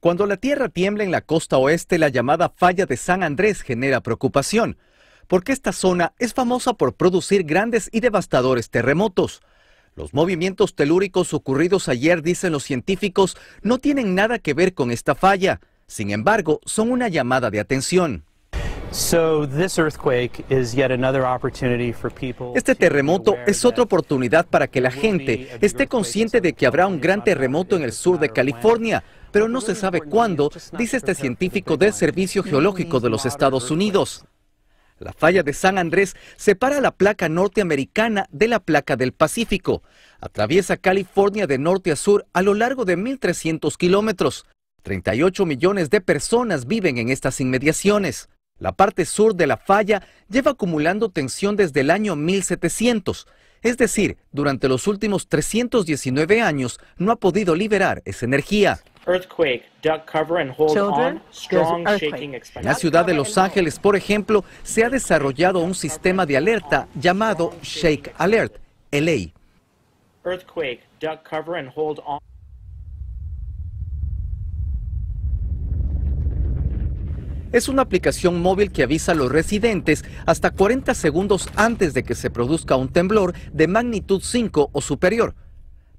Cuando la tierra tiembla en la costa oeste, la llamada falla de San Andrés genera preocupación, porque esta zona es famosa por producir grandes y devastadores terremotos. Los movimientos telúricos ocurridos ayer, dicen los científicos, no tienen nada que ver con esta falla. Sin embargo, son una llamada de atención. Este terremoto es otra oportunidad para que la gente esté consciente de que habrá un gran terremoto en el sur de California, pero no se sabe cuándo, dice este científico del Servicio Geológico de los Estados Unidos. La falla de San Andrés separa la placa norteamericana de la placa del Pacífico. Atraviesa California de norte a sur a lo largo de 1.300 kilómetros. 38 millones de personas viven en estas inmediaciones. La parte sur de la falla lleva acumulando tensión desde el año 1700. Es decir, durante los últimos 319 años no ha podido liberar esa energía. En la ciudad de Los Ángeles, por ejemplo, se ha desarrollado un sistema de alerta llamado Shake Alert, LA. Es una aplicación móvil que avisa a los residentes hasta 40 segundos antes de que se produzca un temblor de magnitud 5 o superior.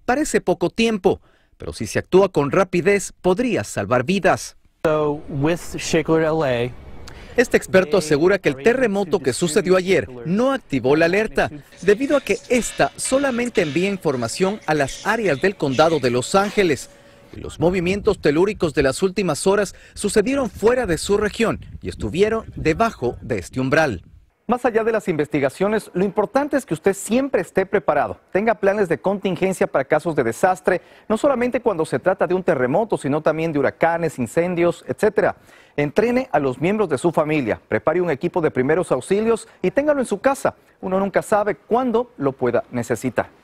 Parece poco tiempo, pero si se actúa con rapidez podría salvar vidas. Este experto asegura que el terremoto que sucedió ayer no activó la alerta, debido a que esta solamente envía información a las áreas del condado de Los Ángeles, los movimientos telúricos de las últimas horas sucedieron fuera de su región y estuvieron debajo de este umbral. Más allá de las investigaciones, lo importante es que usted siempre esté preparado, tenga planes de contingencia para casos de desastre, no solamente cuando se trata de un terremoto, sino también de huracanes, incendios, etc. Entrene a los miembros de su familia, prepare un equipo de primeros auxilios y téngalo en su casa. Uno nunca sabe cuándo lo pueda necesitar.